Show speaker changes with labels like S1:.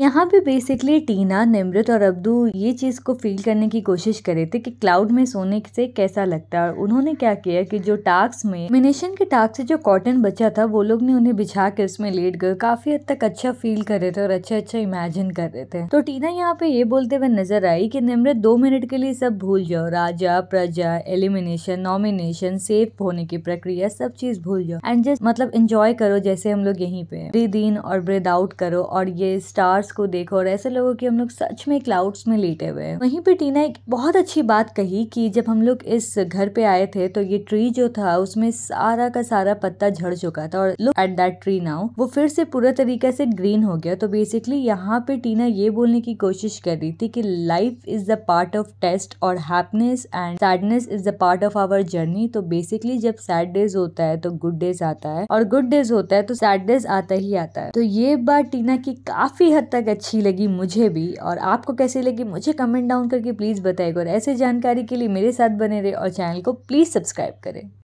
S1: यहाँ पे बेसिकली टीना निमृत और अब्दू ये चीज़ को फील करने की कोशिश कर रहे थे कि क्लाउड में सोने से कैसा लगता है उन्होंने क्या किया कि जो टास्क में मिनेशन के टास्क से जो कॉटन बचा था वो लोग ने उन्हें बिछा के उसमें लेट गए काफी हद तक अच्छा फील कर रहे थे और अच्छा अच्छा इमेजिन कर रहे थे तो टीना यहाँ पे ये बोलते हुए नजर आई की निमृत दो मिनट के लिए सब भूल जाओ राजा प्रजा एलिमिनेशन नॉमिनेशन सेफ होने की प्रक्रिया सब चीज भूल जाओ एंड जस्ट मतलब इंजॉय करो जैसे हम लोग यहीं पे ब्रिद इन और ब्रिद आउट करो और ये स्टार्स को देखो और ऐसे लोगों की हम लोग सच में क्लाउड्स में लेटे हुए हैं वहीं पे टीना एक बहुत अच्छी बात कही कि जब हम लोग इस घर पे आए थे तो ये ट्री जो था उसमें सारा का सारा पत्ता झड़ चुका था और look at that tree now वो फिर से पूरा तरीके से ग्रीन हो गया तो बेसिकली यहाँ पे टीना ये बोलने की कोशिश कर रही थी कि life is the part of test और happiness and sadness is the part of our journey तो बेसिकली जब सैड डेज होता है तो गुड डेज आता है और गुड डेज होता है तो सैड डेज आता ही आता है तो ये बात टीना की काफी हद तक तक अच्छी लगी मुझे भी और आपको कैसी लगी मुझे कमेंट डाउन करके प्लीज़ बताएगा और ऐसे जानकारी के लिए मेरे साथ बने रहे और चैनल को प्लीज़ सब्सक्राइब करें